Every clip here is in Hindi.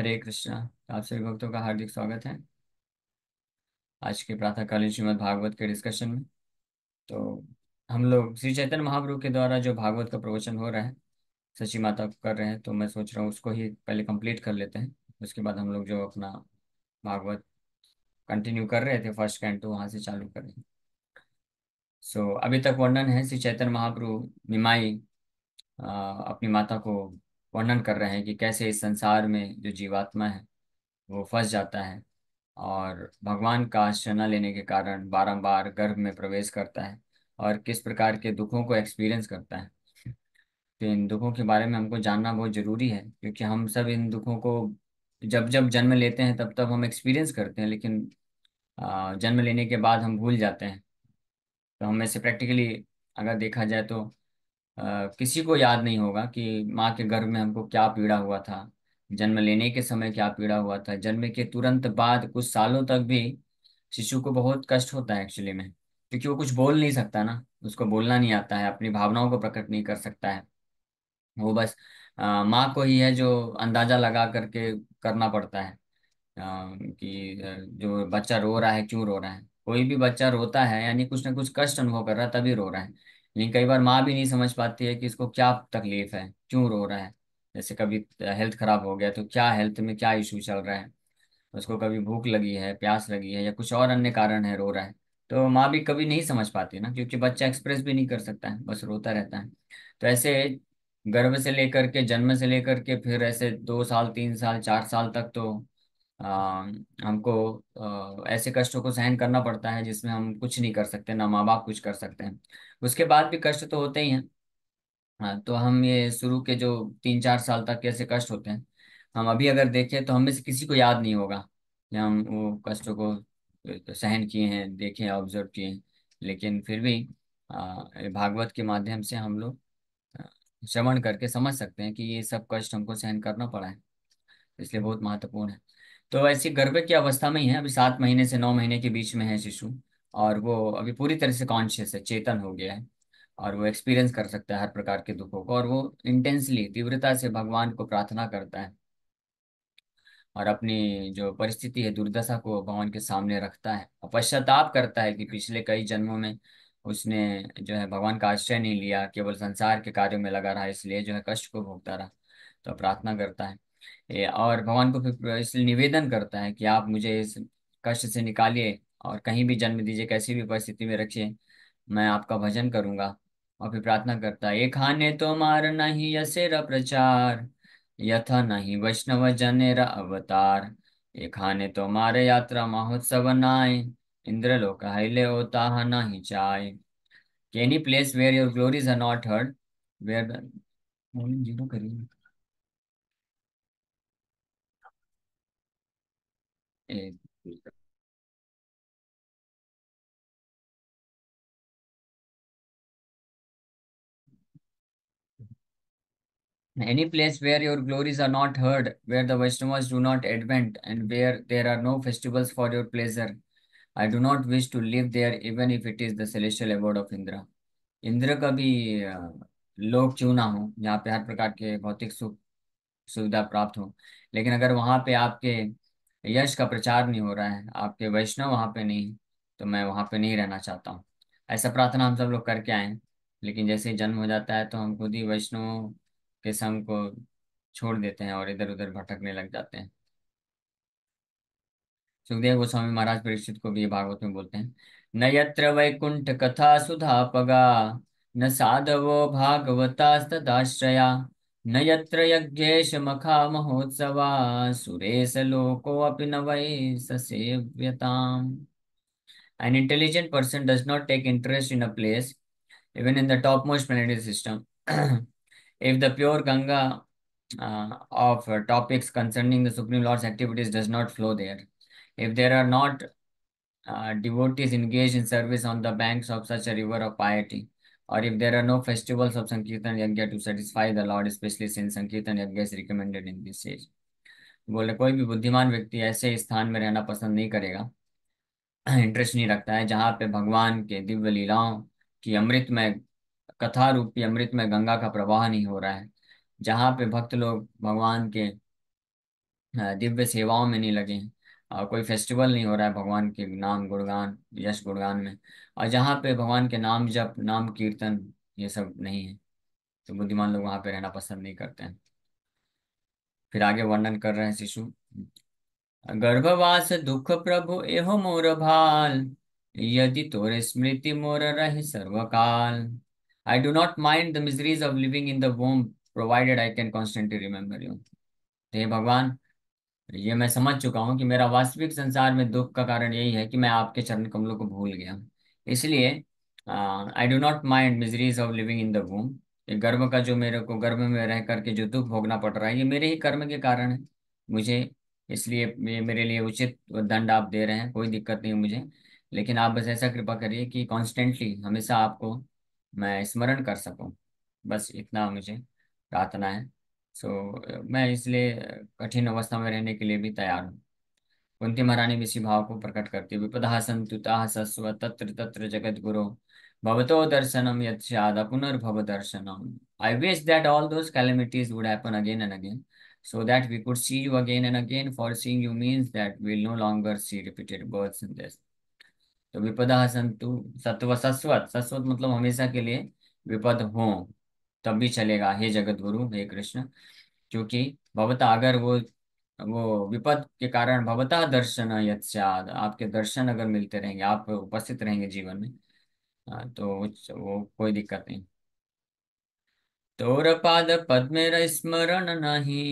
हरे कृष्णा आप सभी भक्तों का हार्दिक स्वागत है आज के प्रातःकालीन श्रीमद भागवत के डिस्कशन में तो हम लोग श्री चैतन्य महाप्रभु के द्वारा जो भागवत का प्रवचन हो रहा है सची माता को कर रहे हैं तो मैं सोच रहा हूँ उसको ही पहले कंप्लीट कर लेते हैं उसके बाद हम लोग जो अपना भागवत कंटिन्यू कर रहे थे फर्स्ट कैंट तो वहाँ से चालू कर रहे हैं सो so, अभी तक वर्णन है श्री चैतन्य महाप्रभु निमाई अपनी माता को वर्णन कर रहे हैं कि कैसे इस संसार में जो जीवात्मा है वो फंस जाता है और भगवान का आश्रय लेने के कारण बारंबार गर्भ में प्रवेश करता है और किस प्रकार के दुखों को एक्सपीरियंस करता है तो इन दुखों के बारे में हमको जानना बहुत ज़रूरी है क्योंकि हम सब इन दुखों को जब जब जन्म लेते हैं तब तब हम एक्सपीरियंस करते हैं लेकिन जन्म लेने के बाद हम भूल जाते हैं तो हमें से प्रैक्टिकली अगर देखा जाए तो किसी को याद नहीं होगा कि माँ के गर्भ में हमको क्या पीड़ा हुआ था जन्म लेने के समय क्या पीड़ा हुआ था जन्म के तुरंत बाद कुछ सालों तक भी शिशु को बहुत कष्ट होता है एक्चुअली में क्योंकि वो कुछ बोल नहीं सकता ना उसको बोलना नहीं आता है अपनी भावनाओं को प्रकट नहीं कर सकता है वो बस माँ को ही है जो अंदाजा लगा करके करना पड़ता है आ, कि जो बच्चा रो रहा है क्यों रो रहा है कोई भी बच्चा रोता है यानी कुछ ना कुछ कष्ट अनुभव कर रहा है तभी रो रहा है लेकिन कई बार माँ भी नहीं समझ पाती है कि इसको क्या तकलीफ है क्यों रो रहा है जैसे कभी हेल्थ खराब हो गया तो क्या हेल्थ में क्या इशू चल रहा है उसको कभी भूख लगी है प्यास लगी है या कुछ और अन्य कारण है रो रहा है तो माँ भी कभी नहीं समझ पाती ना क्योंकि बच्चा एक्सप्रेस भी नहीं कर सकता है बस रोता रहता है तो ऐसे गर्भ से लेकर के जन्म से लेकर के फिर ऐसे दो साल तीन साल चार साल तक तो हमको ऐसे कष्टों को सहन करना पड़ता है जिसमें हम कुछ नहीं कर सकते ना माँ बाप कुछ कर सकते हैं उसके बाद भी कष्ट तो होते ही हैं हाँ, तो हम ये शुरू के जो तीन चार साल तक कैसे कष्ट होते हैं हम अभी अगर देखें तो हमें से किसी को याद नहीं होगा कि हम वो कष्टों को सहन किए हैं देखे ऑब्जर्व किए हैं लेकिन फिर भी भागवत के माध्यम से हम लोग श्रवण करके समझ सकते हैं कि ये सब कष्ट हमको सहन करना पड़ा है इसलिए बहुत महत्वपूर्ण है तो ऐसी गर्भ की अवस्था में ही है अभी सात महीने से नौ महीने के बीच में है शिशु और वो अभी पूरी तरह से कॉन्शियस है चेतन हो गया है और वो एक्सपीरियंस कर सकता है हर प्रकार के दुखों को और वो इंटेंसली तीव्रता से भगवान को प्रार्थना करता है और अपनी जो परिस्थिति है दुर्दशा को भगवान के सामने रखता है और पश्चाताप करता है कि पिछले कई जन्मों में उसने जो है भगवान का आश्रय नहीं लिया केवल संसार के कार्यों में लगा रहा इसलिए जो है कष्ट को भोगता रहा तो प्रार्थना करता है और भगवान को इसलिए निवेदन करता है कि आप मुझे इस कष्ट से निकालिए और कहीं भी जन्म दीजिए कैसी भी परिस्थिति में रखिए मैं आपका भजन करूंगा और फिर प्रार्थना करता है ये खाने तो मार नहीं यसेर प्रचार यथा नहीं वैष्णव जनेर अवतार ये खाने तो मारे यात्रा महोत्सव नाय इंद्र लोक हिले होता नहीं चाय any place where your glories are not heard where जीरो करिए and any place where your glories are not heard, where the Vaishnavas do not advent, and where there are no festivals for your pleasure. I do not wish to live there, even if it is the celestial abode of Indra. indra ka bhi लोग क्यों ना हो जहाँ पे हर प्रकार के भौतिक सुख सुविधा प्राप्त हो लेकिन अगर वहाँ पे आपके यश का प्रचार नहीं हो रहा है आपके वैष्णव वहां पे नहीं तो मैं वहां पे नहीं रहना चाहता हूँ ऐसा प्रार्थना हम सब लोग करके आए लेकिन जैसे ही जन्म हो जाता है तो हम खुद ही वैष्णव के संग को छोड़ देते हैं और इधर उधर भटकने लग जाते हैं सुखदेव गोस्वामी महाराज परीक्षित को भी भागवत में बोलते हैं न यत्र वैकुंठ कथा सुधा पगा न साधवो Bhagavata An intelligent person does not take interest in a place, even in the topmost planetary system. if the pure Ganga uh, of topics concerning the Supreme Lord's activities does not flow there, if there are not uh, devotees engaged in service on the banks of such a river of piety, or if there are no festivals of Sankirtan Yajna to satisfy the Lord, especially since Sankirtan Yajna is recommended in this age. बोले कोई भी बुद्धिमान व्यक्ति ऐसे स्थान में रहना पसंद नहीं करेगा इंटरेस्ट नहीं रखता है जहाँ पे भगवान के दिव्य लीलाओं की अमृत में कथा रूपी अमृत में गंगा का प्रवाह नहीं हो रहा है जहाँ पे भक्त लोग भगवान के दिव्य सेवाओं में नहीं लगे हैं और कोई फेस्टिवल नहीं हो रहा है भगवान के नाम गुणगान यश गुणगान में और जहाँ पे भगवान के नाम जप नाम कीर्तन ये सब नहीं है तो बुद्धिमान लोग वहां पे रहना पसंद नहीं करते हैं फिर आगे वर्णन कर रहे हैं शिशु गर्भवास दुख प्रभु एहो मोर भाल यदि तोरे स्मृति मोर रहे सर्वकाल I do not mind the miseries of living in the womb provided I can constantly remember you हे भगवान ये मैं समझ चुका हूँ कि मेरा वास्तविक संसार में दुख का कारण यही है कि मैं आपके चरण कमलों को भूल गया इसलिए I do not mind miseries of living in the womb ये गर्भ का जो मेरे को गर्भ में रह करके जो दुख भोगना पड़ रहा है ये मेरे ही कर्म के कारण है मुझे इसलिए ये मेरे लिए उचित दंड आप दे रहे हैं कोई दिक्कत नहीं मुझे लेकिन आप बस ऐसा कृपा करिए कि कॉन्स्टेंटली हमेशा आपको मैं स्मरण कर सकूँ बस इतना मुझे प्रार्थना है सो so, uh, मैं इसलिए uh, कठिन अवस्था में रहने के लिए भी तैयार हूँ कुंती महारानी भी इसी भाव को प्रकट करती है विपदा संतुता सस्व तत्र तत्र जगत गुरु भवतो दर्शनम यद पुनर्भव दर्शनम I wish that all those calamities would happen again and again so that we could see you again and again for seeing you means that will no longer see repeated births in this तो विपदा संतु सत्व सस्वत सस्वत मतलब हमेशा के लिए विपद हो तब भी चलेगा हे जगत गुरु हे कृष्ण क्योंकि भवता अगर वो वो विपद के कारण भवता दर्शन यद आपके दर्शन अगर मिलते रहेंगे आप उपस्थित रहेंगे जीवन में तो वो कोई दिक्कत नहीं तोर पाद पद्मेर स्मरण नहीं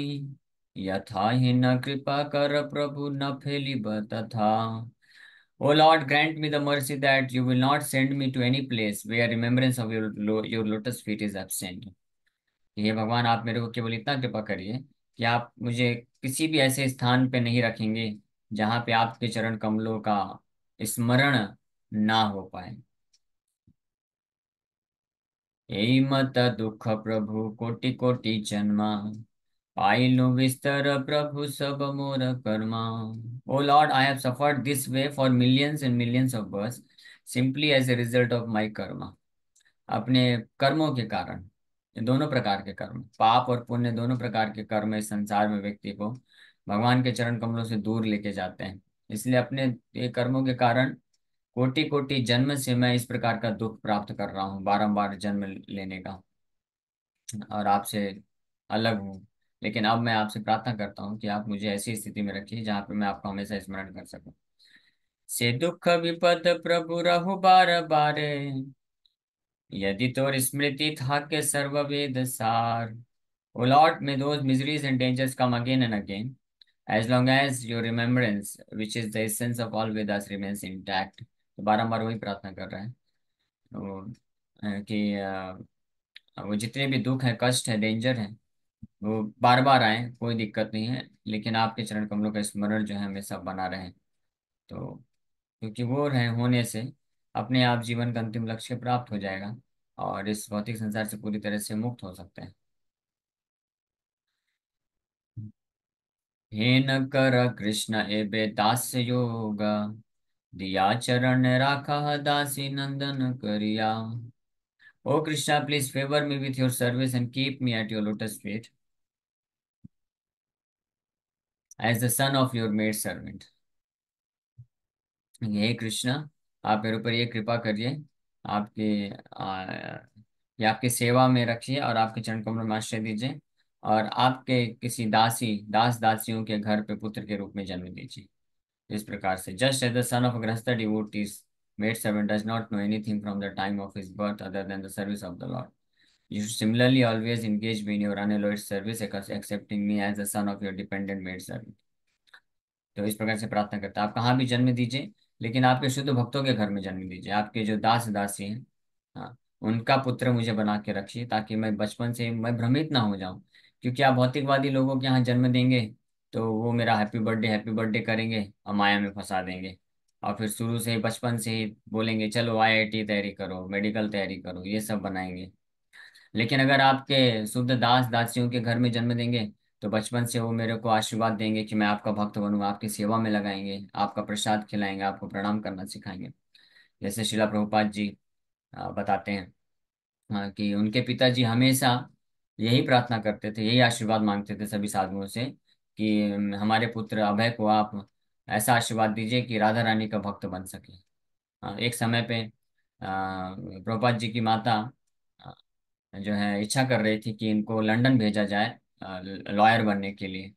यथा ही न कृपा कर प्रभु न फैली तथा O Lord, grant me the mercy that you will not send me to any place where remembrance of your your lotus feet is absent. ये भगवान आप मेरे को केवल इतना कृपा करिए कि आप मुझे किसी भी ऐसे स्थान पे नहीं रखेंगे जहां पे आपके चरण कमलों का स्मरण ना हो पाए मत दुख प्रभु कोटि कोटि जन्मा पाइलो विस्तर प्रभु सब मोर कर्मा O Lord I have suffered this way for millions and millions of births simply as a result of my karma अपने कर्मों के कारण दोनों प्रकार के कर्म पाप और पुण्य दोनों प्रकार के कर्म इस संसार में व्यक्ति को भगवान के चरण कमलों से दूर लेके जाते हैं इसलिए अपने ये कर्मों के कारण कोटि कोटि जन्म से मैं इस प्रकार का दुख प्राप्त कर रहा हूँ बारम्बार जन्म लेने का और आपसे अलग हूँ लेकिन अब मैं आपसे प्रार्थना करता हूँ कि आप मुझे ऐसी स्थिति में रखिए जहाँ पर मैं आपका हमेशा स्मरण कर सकूँ से दुख विपद प्रभु रहु बार बारे यदि तो स्मृति था के सर्ववेद सार Lord, may those miseries and dangers come again and again as long as your remembrance which is the essence of all Vedas, remains intact. तो बारम्बार वही प्रार्थना कर रहा है तो कि वो जितने भी दुख हैं कष्ट हैं डेंजर हैं वो बार बार आए कोई दिक्कत नहीं है लेकिन आपके चरण कमलों का स्मरण जो है हमेशा बना रहे तो क्योंकि वो रहे होने से अपने आप जीवन का अंतिम लक्ष्य प्राप्त हो जाएगा और इस भौतिक संसार से पूरी तरह से मुक्त हो सकते हैं न कर कृष्ण एबे दास योग दिया चरण राखा दासी नंदन करिया ओ Krishna please favour me with your service and keep me at your lotus feet as the son of your maid servant हे कृष्णा आप मेरे ऊपर ये कृपा करिए आपके ये आपकी सेवा में रखिए और आपके चरण कमल में आश्रय दीजिए और आपके किसी दासी दास दासियों के घर पे पुत्र के रूप में जन्म दीजिए इस प्रकार से just as the son of गृहस्थ devotees maid servant does not know anything from the time of his birth other than the service of the Lord You similarly always engage me in your unalloyed service, accepting me as the son of your dependent maid servant. तो इस प्रकार से प्रार्थना करता आप कहाँ भी जन्म दीजिए लेकिन आपके शुद्ध भक्तों के घर में जन्म दीजिए आपके जो दास दासी हैं हाँ उनका पुत्र मुझे बना के रखिए ताकि मैं बचपन से मैं भ्रमित ना हो जाऊं क्योंकि आप भौतिकवादी लोगों के यहाँ जन्म देंगे तो वो मेरा हैप्पी बर्थडे हैप्पी बर्थडे करेंगे और माया में फंसा देंगे और फिर शुरू से ही बचपन से ही बोलेंगे चलो आईआईटी तैयारी करो मेडिकल तैयारी करो ये सब बनाएंगे लेकिन अगर आपके शुद्ध दास दासियों के घर में जन्म देंगे तो बचपन से वो मेरे को आशीर्वाद देंगे कि मैं आपका भक्त बनूंगा आपकी सेवा में लगाएंगे आपका प्रसाद खिलाएंगे आपको प्रणाम करना सिखाएंगे जैसे शिला प्रभुपाद जी बताते हैं कि उनके पिताजी हमेशा यही प्रार्थना करते थे यही आशीर्वाद मांगते थे सभी साधुओं से कि हमारे पुत्र अभय को आप ऐसा आशीर्वाद दीजिए कि राधा रानी का भक्त बन सके एक समय पे अः प्रभुपाद जी की माता जो है इच्छा कर रही थी कि इनको लंदन भेजा जाए लॉयर बनने के लिए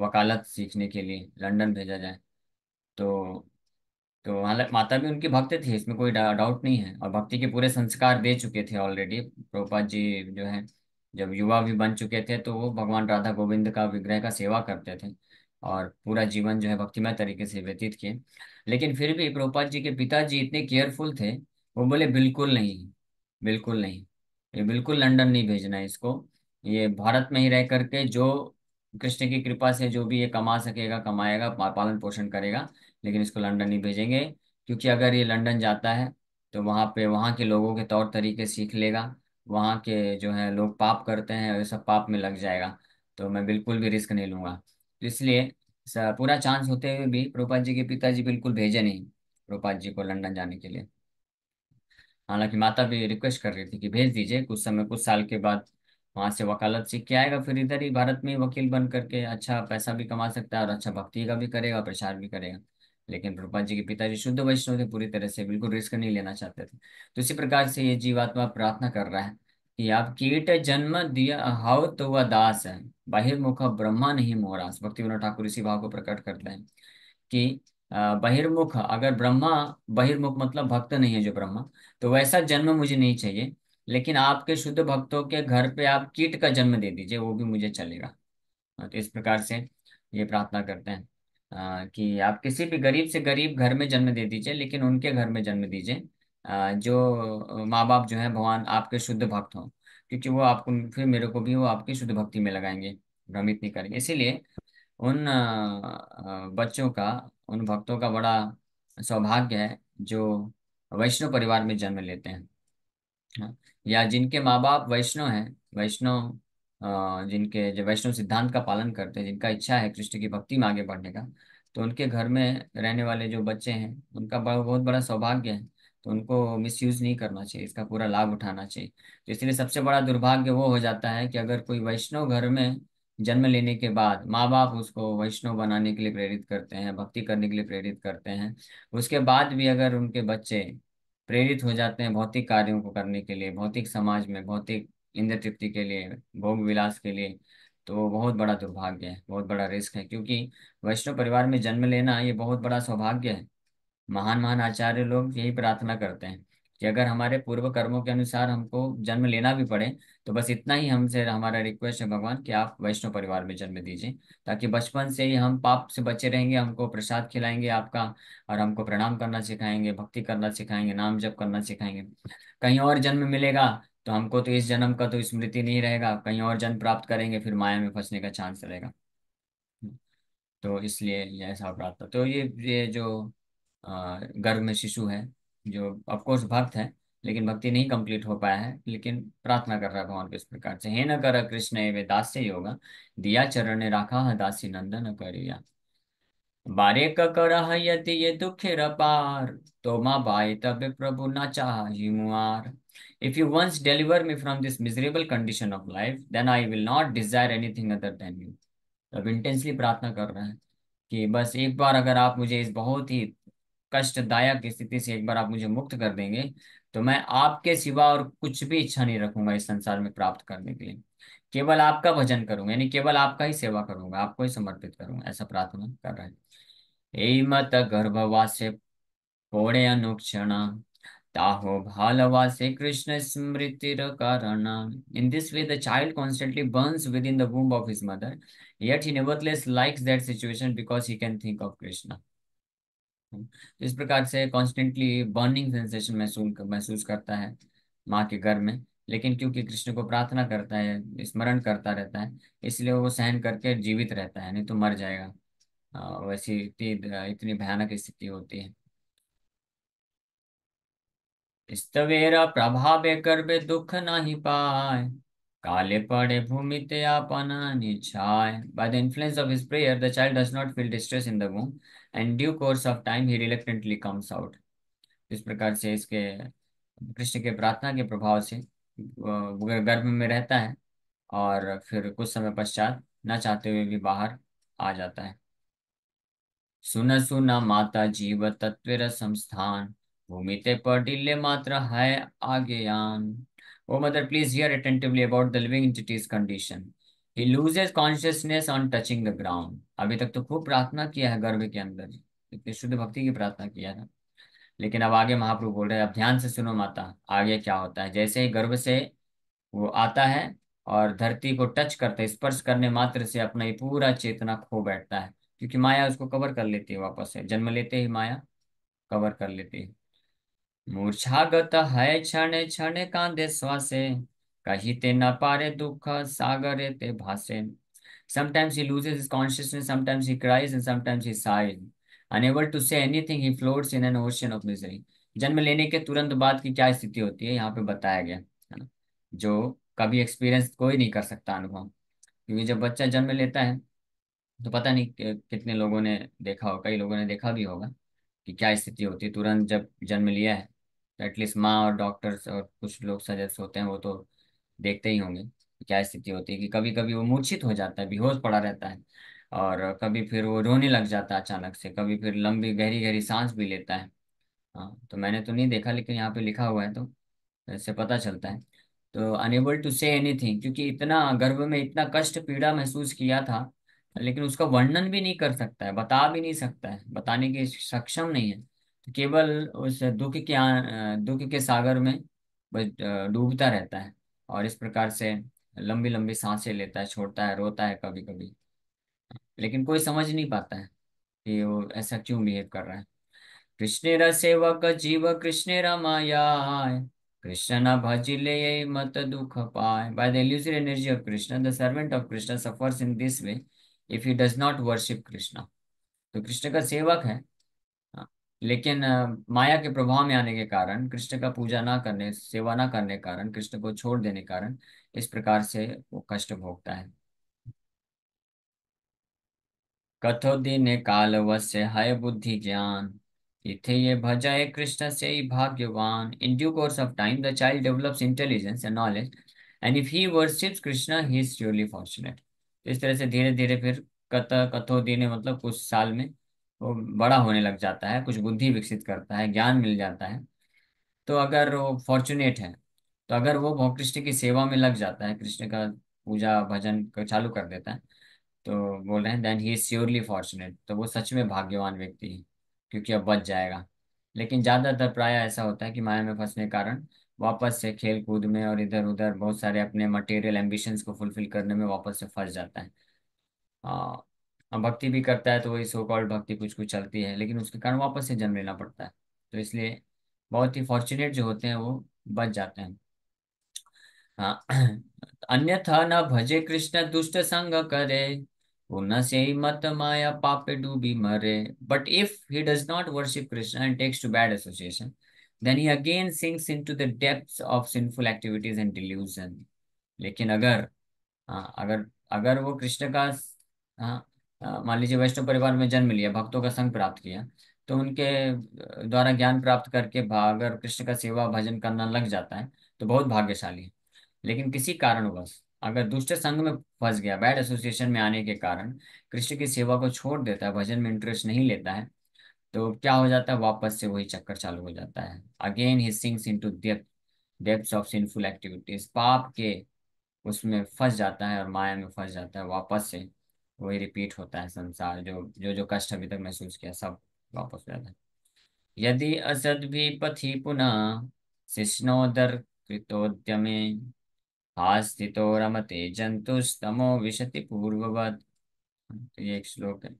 वकालत सीखने के लिए लंदन भेजा जाए तो तो हालांकि माता भी उनकी भक्त थी इसमें कोई डा, डाउट नहीं है और भक्ति के पूरे संस्कार दे चुके थे ऑलरेडी प्रोपा जी जो है जब युवा भी बन चुके थे तो वो भगवान राधा गोविंद का विग्रह का सेवा करते थे और पूरा जीवन जो है भक्तिमय तरीके से व्यतीत किए लेकिन फिर भी प्रोपा जी के पिताजी इतने केयरफुल थे वो बोले बिल्कुल नहीं बिल्कुल नहीं ये बिल्कुल लंदन नहीं भेजना है इसको ये भारत में ही रह करके जो कृष्ण की कृपा से जो भी ये कमा सकेगा कमाएगा पालन पोषण करेगा लेकिन इसको लंदन नहीं भेजेंगे क्योंकि अगर ये लंदन जाता है तो वहाँ पे वहाँ के लोगों के तौर तरीके सीख लेगा वहाँ के जो है लोग पाप करते हैं ये सब पाप में लग जाएगा तो मैं बिल्कुल भी रिस्क नहीं लूँगा तो इसलिए पूरा चांस होते हुए भी रूपा जी के पिताजी बिल्कुल भेजे नहीं रूपा जी को लंदन जाने के लिए हालांकि माता भी रिक्वेस्ट कर रही थी कि भेज दीजिए कुछ समय कुछ साल के बाद वहां से वकालत सीख के आएगा फिर इधर ही भारत में वकील बन करके अच्छा पैसा भी कमा सकता है और अच्छा भक्ति का भी करेगा प्रचार भी करेगा लेकिन रूपा जी के पिताजी शुद्ध वैष्णव थे पूरी तरह से बिल्कुल रिस्क नहीं लेना चाहते थे तो इसी प्रकार से ये जीवात्मा प्रार्थना कर रहा है कि आप कीट जन्म दिया हाउ तो वह दास है बाहिर्मुख ब्रह्मा नहीं मोरास भक्ति विनोद ठाकुर इसी भाव को प्रकट करते हैं कि बहिर्मुख अगर ब्रह्मा बहिर्मुख मतलब भक्त नहीं है जो ब्रह्मा तो वैसा जन्म मुझे नहीं चाहिए लेकिन आपके शुद्ध भक्तों के घर पे आप कीट का जन्म दे दीजिए वो भी मुझे चलेगा तो इस प्रकार से ये प्रार्थना करते हैं आ, कि आप किसी भी गरीब से गरीब घर में जन्म दे दीजिए लेकिन उनके घर में जन्म दीजिए जो माँ बाप जो है भगवान आपके शुद्ध भक्त हों क्योंकि वो आपको फिर मेरे को भी वो आपकी शुद्ध भक्ति में लगाएंगे भ्रमित नहीं करेंगे इसीलिए उन बच्चों का उन भक्तों का बड़ा सौभाग्य है जो वैष्णव परिवार में जन्म लेते हैं हाँ, या जिनके माँ बाप वैष्णव हैं वैष्णव जिनके जो वैष्णव सिद्धांत का पालन करते हैं जिनका इच्छा है कृष्ण की भक्ति में आगे बढ़ने का तो उनके घर में रहने वाले जो बच्चे हैं उनका बड़ा बहुत बड़ा सौभाग्य है तो उनको मिसयूज नहीं करना चाहिए इसका पूरा लाभ उठाना चाहिए तो इसलिए सबसे बड़ा दुर्भाग्य वो हो जाता है कि अगर कोई वैष्णव घर में जन्म लेने के बाद माँ बाप उसको वैष्णव बनाने के लिए प्रेरित करते हैं भक्ति करने के लिए प्रेरित करते हैं उसके बाद भी अगर उनके बच्चे प्रेरित हो जाते हैं भौतिक कार्यों को करने के लिए भौतिक समाज में भौतिक इंद्र तृप्ति के लिए भोग विलास के लिए तो बहुत बड़ा दुर्भाग्य है बहुत बड़ा रिस्क है क्योंकि वैष्णव परिवार में जन्म लेना ये बहुत बड़ा सौभाग्य है महान महान आचार्य लोग यही प्रार्थना करते हैं कि अगर हमारे पूर्व कर्मों के अनुसार हमको जन्म लेना भी पड़े तो बस इतना ही हमसे हमारा रिक्वेस्ट है भगवान कि आप वैष्णव परिवार में जन्म दीजिए ताकि बचपन से ही हम पाप से बचे रहेंगे हमको प्रसाद खिलाएंगे आपका और हमको प्रणाम करना सिखाएंगे भक्ति करना सिखाएंगे नाम जप करना सिखाएंगे कहीं और जन्म मिलेगा तो हमको तो इस जन्म का तो स्मृति नहीं रहेगा कहीं और जन्म प्राप्त करेंगे फिर माया में फंसने का चांस रहेगा तो इसलिए ऐसा प्राप्त तो ये ये जो गर्भ में शिशु है जो ऑफकोर्स भक्त है लेकिन भक्ति नहीं कंप्लीट हो पाया है लेकिन प्रार्थना कर रहा है भगवान को इस प्रकार से हे न कर कृष्ण एवे दास योगा दिया चरण ने राखा है दासी नंदन करिया बारे कर यदि ये दुखेर रपार तो माँ बाय तब प्रभु ना चाह मुआर If you once deliver me from this miserable condition of life, then I will not desire anything other than you. अब इंटेंसली प्रार्थना कर रहे हैं कि बस एक बार अगर आप मुझे इस बहुत ही कष्टदायक स्थिति से एक बार आप मुझे मुक्त कर देंगे तो मैं आपके सिवा और कुछ भी इच्छा नहीं रखूंगा इस संसार में प्राप्त करने के लिए केवल आपका भजन करूंगा यानी केवल आपका ही सेवा करूंगा आपको ही समर्पित करूंगा ऐसा प्रार्थना कर रहे है मत गर्भवासे पोड़े अनुक्षण ताहो भालवासे कृष्ण स्मृति कारण in this way the child constantly burns within the womb of his mother yet he nevertheless likes that situation because he can think of Krishna इस प्रकार से कॉन्स्टेंटली बर्निंग सेंसेशन महसूस महसूस करता है माँ के घर में लेकिन क्योंकि कृष्ण को प्रार्थना करता है स्मरण करता रहता है इसलिए वो सहन करके जीवित रहता है नहीं तो मर जाएगा वैसी इतनी इतनी भयानक स्थिति होती है स्तवेरा प्रभावे कर दुख नहीं पाए काले पड़े भूमि ते आपना निछाए by the influence of his prayer the child does not feel distress in the womb and due course of time he reluctantly comes out इस प्रकार से इसके कृष्ण के प्रार्थना के प्रभाव से गर्भ में रहता है और फिर कुछ समय पश्चात न चाहते हुए भी बाहर आ जाता है सुन सुना माता जीव तत्व संस्थान भूमि ते पर मात्र है आगे यान O oh, mother, please hear attentively about the living entity's condition. He loses consciousness on touching the ground. अभी तक तो खूब प्रार्थना किया है गर्भ के अंदर इतने शुद्ध भक्ति की प्रार्थना किया है लेकिन अब आगे महाप्रभु बोल रहे हैं अब ध्यान से सुनो माता आगे क्या होता है जैसे ही गर्भ से वो आता है और धरती को टच करता है स्पर्श करने मात्र से अपना ही पूरा चेतना खो बैठता है क्योंकि माया उसको कवर कर लेती है वापस से जन्म लेते ही माया कवर कर लेती है मूर्छागत है क्षण क्षण कांदे कही ते न पारे दुख सागर ते भाषे Sometimes he loses his consciousness, sometimes he cries, and sometimes he sighs. Unable to say anything, he floats in an ocean of misery. जन्म लेने के तुरंत बाद की क्या स्थिति होती है यहाँ पे बताया गया है ना जो कभी एक्सपीरियंस कोई नहीं कर सकता अनुभव क्योंकि जब बच्चा जन्म लेता है तो पता नहीं कितने लोगों ने देखा हो कई लोगों ने देखा भी होगा कि क्या स्थिति होती है तुरंत जब जन्म लिया है एटलीस्ट माँ और डॉक्टर्स और कुछ लोग सजेस्ट होते हैं वो तो देखते ही होंगे क्या स्थिति होती है कि कभी कभी वो मूर्छित हो जाता है बेहोश पड़ा रहता है और कभी फिर वो रोने लग जाता है अचानक से कभी फिर लंबी गहरी गहरी सांस भी लेता है हाँ तो मैंने तो नहीं देखा लेकिन यहाँ पे लिखा हुआ है तो इससे पता चलता है तो अनेबल टू से थिंग क्योंकि इतना गर्भ में इतना कष्ट पीड़ा महसूस किया था लेकिन उसका वर्णन भी नहीं कर सकता है बता भी नहीं सकता है बताने के सक्षम नहीं है केवल उस दुख के दुख के सागर में बस डूबता रहता है और इस प्रकार से लंबी लंबी सांसें लेता है छोड़ता है रोता है कभी कभी लेकिन कोई समझ नहीं पाता है कि वो ऐसा क्यों बिहेव कर रहा है कृष्ण सेवक जीव कृष्ण माया कृष्ण ले मत दुख पाए by the illusory energy of Krishna the servant of Krishna suffers in this way if he does not worship Krishna तो कृष्ण का सेवक है लेकिन माया के प्रभाव में आने के कारण कृष्ण का पूजा ना करने सेवा ना करने के कारण कृष्ण को छोड़ देने के कारण इस प्रकार से वो कष्ट भोगता है कथो काल वश्य हय बुद्धि ज्ञान इथे ये है कृष्ण से ही भाग्यवान in due course of time the child develops intelligence and knowledge and if he worships Krishna he is fortunate इस तरह से धीरे धीरे फिर कथ कथो दिन मतलब कुछ साल में वो बड़ा होने लग जाता है कुछ बुद्धि विकसित करता है ज्ञान मिल जाता है तो अगर वो फॉर्चुनेट है तो अगर वो भाव कृष्ण की सेवा में लग जाता है कृष्ण का पूजा भजन चालू कर देता है तो बोल रहे हैं then he is surely fortunate तो वो सच में भाग्यवान व्यक्ति है क्योंकि अब बच जाएगा लेकिन ज़्यादातर प्राय ऐसा होता है कि माया में फंसने के कारण वापस से खेल कूद में और इधर उधर बहुत सारे अपने मटेरियल एम्बिशंस को फुलफिल करने में वापस से फंस जाता है आ, भक्ति भी करता है तो वही सो कॉल्ड भक्ति कुछ कुछ चलती है लेकिन उसके कारण वापस से जन्म लेना पड़ता है तो इसलिए बहुत ही फॉर्चुनेट जो होते हैं वो बच जाते हैं हाँ अन्यथा न भजे कृष्ण दुष्ट संग करे वो न से ही मत माया पापे डूबी मरे but if he does not worship Krishna and takes to bad association then he again sinks to the depth of sinful activities and delusion लेकिन अगर हाँ अगर अगर वो कृष्ण का हाँ मान लीजिए वैष्णव परिवार में जन्म लिया भक्तों का संग प्राप्त किया तो उनके द्वारा ज्ञान प्राप्त करके भाग और कृष्ण का सेवा भजन करना लग जाता है तो बहुत भाग्यशाली है लेकिन किसी कारणवश अगर दुष्ट संघ में फंस गया बैड एसोसिएशन में आने के कारण कृष्ण की सेवा को छोड़ देता है भजन में इंटरेस्ट नहीं लेता है तो क्या हो जाता है वापस से वही चक्कर चालू हो जाता है again he sinks into depth of sinful activities पाप के उसमें फंस जाता है और माया में फंस जाता है वापस से वही रिपीट होता है संसार जो जो जो कष्ट अभी तक महसूस किया सब वापस हो जाता है यदि असद भी पथि पुनः शिष्णोदर कृतोद्यमे हास्तितो रमते जंतु स्तमो विशति पूर्ववत तो ये एक श्लोक है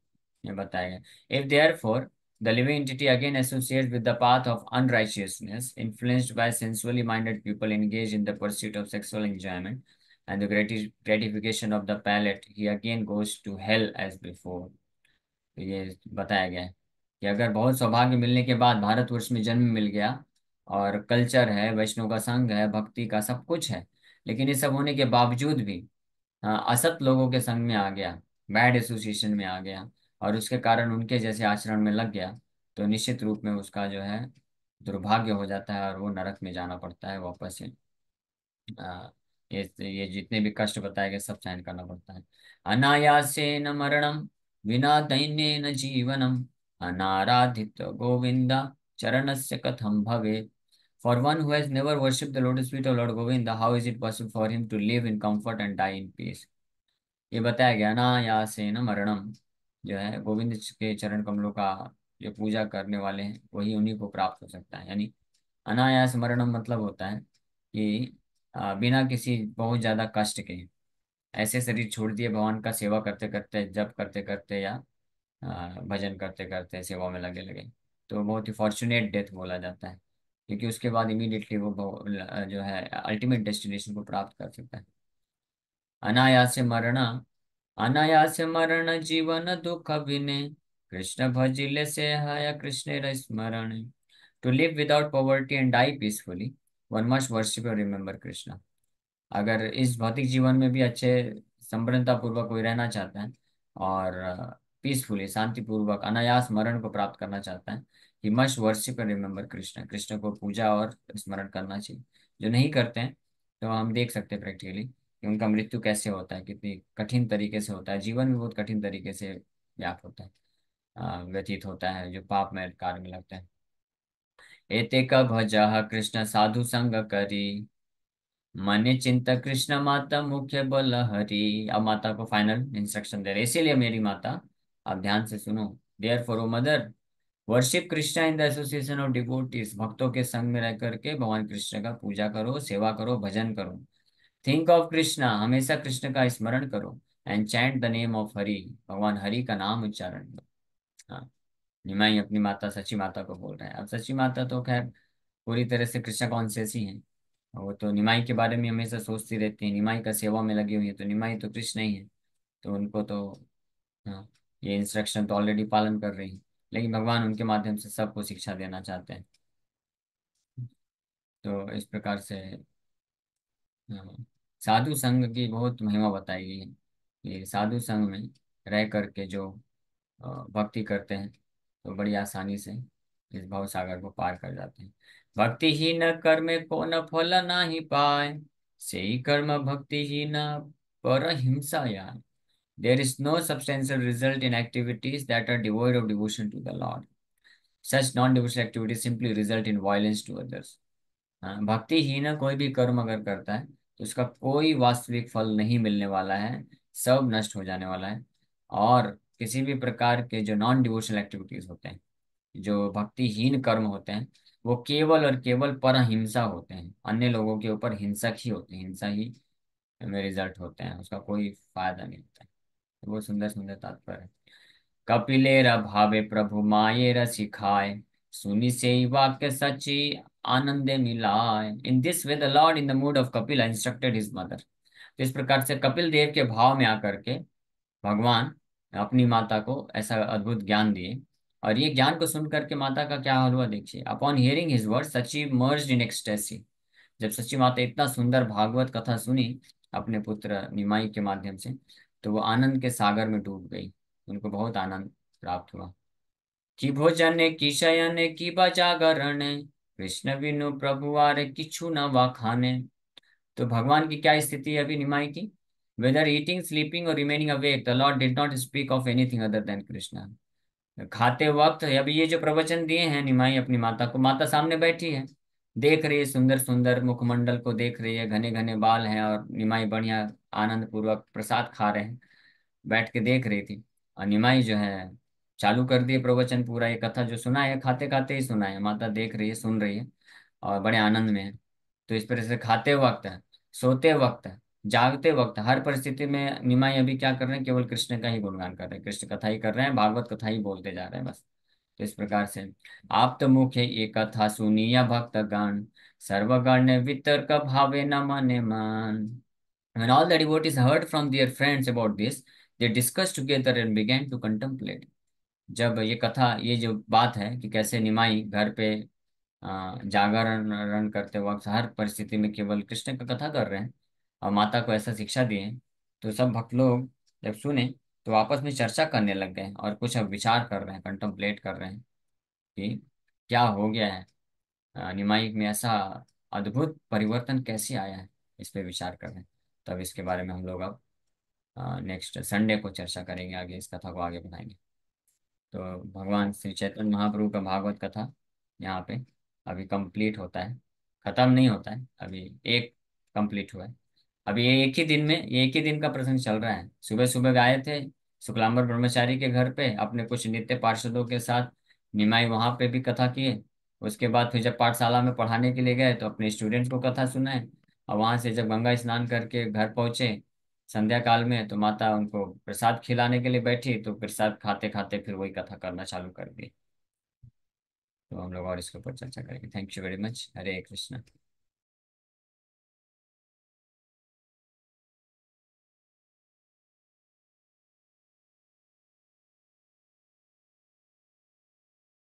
ये बताया गया if therefore the living entity again associate with the path of unrighteousness influenced by sensually minded people engage in the pursuit of sexual enjoyment and the gratis gratification of the palate, he again goes to hell as before. तो ये बताया गया है कि अगर बहुत सौभाग्य मिलने के बाद भारतवर्ष में जन्म मिल गया और कल्चर है वैष्णव का संघ है भक्ति का सब कुछ है लेकिन ये सब होने के बावजूद भी हाँ, असत लोगों के संग में आ गया बैड एसोसिएशन में आ गया और उसके कारण उनके जैसे आचरण में लग गया तो निश्चित रूप में उसका जो है दुर्भाग्य हो जाता है और वो नरक में जाना पड़ता है वापस से हाँ, ये ये जितने भी कष्ट बताए गए सब सहन करना पड़ता है अनायासे न मरणम विना दैन्य न जीवनम अनाराधित गोविंद चरण से कथम भवे for one who never worship the the sweet feet of Lord Govinda, how is it possible for him to live in comfort and die in ये बताया गया ना न मरणम जो है गोविंद के चरण कमलों का जो पूजा करने वाले हैं वही उन्हीं को प्राप्त हो सकता है यानी अनायास मरणम मतलब होता है कि बिना किसी बहुत ज़्यादा कष्ट के ऐसे शरीर छोड़ दिए भगवान का सेवा करते करते जब करते करते या भजन करते करते सेवा में लगे लगे तो बहुत ही फॉर्चुनेट डेथ बोला जाता है क्योंकि उसके बाद इमीडिएटली वो जो है अल्टीमेट डेस्टिनेशन को प्राप्त कर सकता है अनायास मरण अनायास मरण जीवन दुख अभिने कृष्ण भजिले से हाया कृष्ण स्मरण to live without poverty and die peacefully one must worship और रिमेम्बर कृष्णा अगर इस भौतिक जीवन में भी अच्छे संपन्नता पूर्वक कोई रहना चाहता है और पीसफुली शांतिपूर्वक अनायास मरण को प्राप्त करना चाहता है he must worship and remember Krishna Krishna को पूजा और स्मरण करना चाहिए जो नहीं करते हैं तो हम देख सकते हैं प्रैक्टिकली कि उनका मृत्यु कैसे होता है कितनी कठिन तरीके से होता है जीवन भी बहुत कठिन तरीके से व्याप्त होता है व्यतीत होता है जो पाप में कार्य में लगता है एते का भजाह कृष्ण साधु संग करी मन चिंता कृष्ण माता मुख्य बल हरी अब माता को फाइनल इंस्ट्रक्शन दे रहे इसीलिए मेरी माता अब ध्यान से सुनो therefore O mother worship Krishna in the association of devotees भक्तों के संग में रह करके भगवान कृष्ण का पूजा करो सेवा करो भजन करो थिंक ऑफ कृष्णा हमेशा कृष्ण का स्मरण करो and chant the name of Hari भगवान हरि का नाम उच्चारण करो हाँ निमाई अपनी माता सची माता को बोल रहे हैं अब सची माता तो खैर पूरी तरह से कृष्ण कॉन्शियस ही है वो तो निमाई के बारे में हमेशा सोचती रहती है निमाई का सेवा में लगी हुई है तो निमाई तो कृष्ण ही है तो उनको तो हाँ ये इंस्ट्रक्शन तो ऑलरेडी पालन कर रही है लेकिन भगवान उनके माध्यम से सबको शिक्षा देना चाहते हैं तो इस प्रकार से हाँ, साधु संघ की बहुत महिमा बताई गई है कि साधु संघ में रह करके जो भक्ति करते हैं तो बड़ी आसानी से इस भाव सागर को पार कर जाते हैं भक्ति ही न कर्मे को न फल ना ही पाए से ही कर्म भक्ति ही न पर हिंसा यान there is no substantial result in activities that are devoid of devotion to the Lord such non devotion activities simply result in violence to others भक्ति ही न कोई भी कर्म अगर करता है तो उसका कोई वास्तविक फल नहीं मिलने वाला है सब नष्ट हो जाने वाला है और किसी भी प्रकार के जो नॉन डिवोशनल एक्टिविटीज होते हैं जो भक्तिहीन कर्म होते हैं वो केवल और केवल पर हिंसा होते हैं अन्य लोगों के ऊपर हिंसक ही होते हैं हिंसा ही में रिजल्ट होते हैं उसका कोई फायदा नहीं होता है तो वो सुंदर सुंदर तात्पर्य है कपिले रे प्रभु माये रिखाए सुनी से वाक्य सची आनंदे मिलाए in this way the Lord in the mood of Kapil instructed his mother तो इस प्रकार से कपिल देव के भाव में आकर के भगवान अपनी माता को ऐसा अद्भुत ज्ञान दिए और ये ज्ञान को सुन करके माता का क्या हाल हुआ देखिए upon hearing his word Sachi merge in ecstasy जब सची माता इतना सुंदर भागवत कथा सुनी अपने पुत्र निमाई के माध्यम से तो वो आनंद के सागर में डूब गई उनको बहुत आनंद प्राप्त हुआ कि भोजन की शयन की बजागरण कृष्ण विनु प्रभुवार कि न वाखाने तो भगवान की क्या स्थिति है अभी निमाई की whether eating, sleeping, or remaining awake, the Lord did not speak of anything other than Krishna. खाते वक्त अभी ये जो प्रवचन दिए हैं निमाई अपनी माता को माता सामने बैठी है देख रही है सुंदर सुंदर मुखमंडल को देख रही है घने घने बाल हैं और निमाई बढ़िया आनंद पूर्वक प्रसाद खा रहे हैं बैठ के देख रही थी और निमाई जो है चालू कर दिए प्रवचन पूरा ये कथा जो सुना है खाते खाते ही सुना है माता देख रही है सुन रही है और बड़े आनंद में है तो इस तरह से खाते वक्त सोते वक्त जागते वक्त हर परिस्थिति में निमाई अभी क्या कर रहे हैं केवल कृष्ण का ही गुणगान कर रहे हैं कृष्ण कथा ही कर रहे हैं भागवत कथा ही बोलते जा रहे हैं बस तो इस प्रकार से आप तो मुख्य एक कथा सुनिया भक्तगण सर्वगण वितर्क भावे न मने मान When all the devotees heard from their friends about this, they discussed together and began to contemplate. जब ये कथा ये जो बात है कि कैसे निमाई घर पे जागरण करते वक्त हर परिस्थिति में केवल कृष्ण का कथा कर रहे हैं और माता को ऐसा शिक्षा दिए तो सब भक्त लोग जब सुने तो आपस में चर्चा करने लग गए और कुछ अब विचार कर रहे हैं कंटम्पलेट कर रहे हैं कि क्या हो गया है निमाई में ऐसा अद्भुत परिवर्तन कैसे आया है इस पर विचार कर रहे हैं तब इसके बारे में हम लोग अब नेक्स्ट संडे को चर्चा करेंगे आगे इस कथा को आगे बढ़ाएंगे तो भगवान श्री चैतन्य महाप्रभु का भागवत कथा यहाँ पे अभी कंप्लीट होता है ख़त्म नहीं होता है अभी एक कंप्लीट हुआ है अब ये एक ही दिन में एक ही दिन का प्रसंग चल रहा है सुबह सुबह गए थे शुक्लाम्बर ब्रह्मचारी के घर पे अपने कुछ नित्य पार्षदों के साथ निमाई वहां पे भी कथा किए उसके बाद फिर जब पाठशाला में पढ़ाने के लिए गए तो अपने स्टूडेंट्स को कथा सुनाए और वहां से जब गंगा स्नान करके घर पहुंचे संध्या काल में तो माता उनको प्रसाद खिलाने के लिए बैठी तो प्रसाद खाते खाते फिर वही कथा करना चालू कर दी तो हम लोग और इसके ऊपर चर्चा करेंगे thank you very much Hare Krishna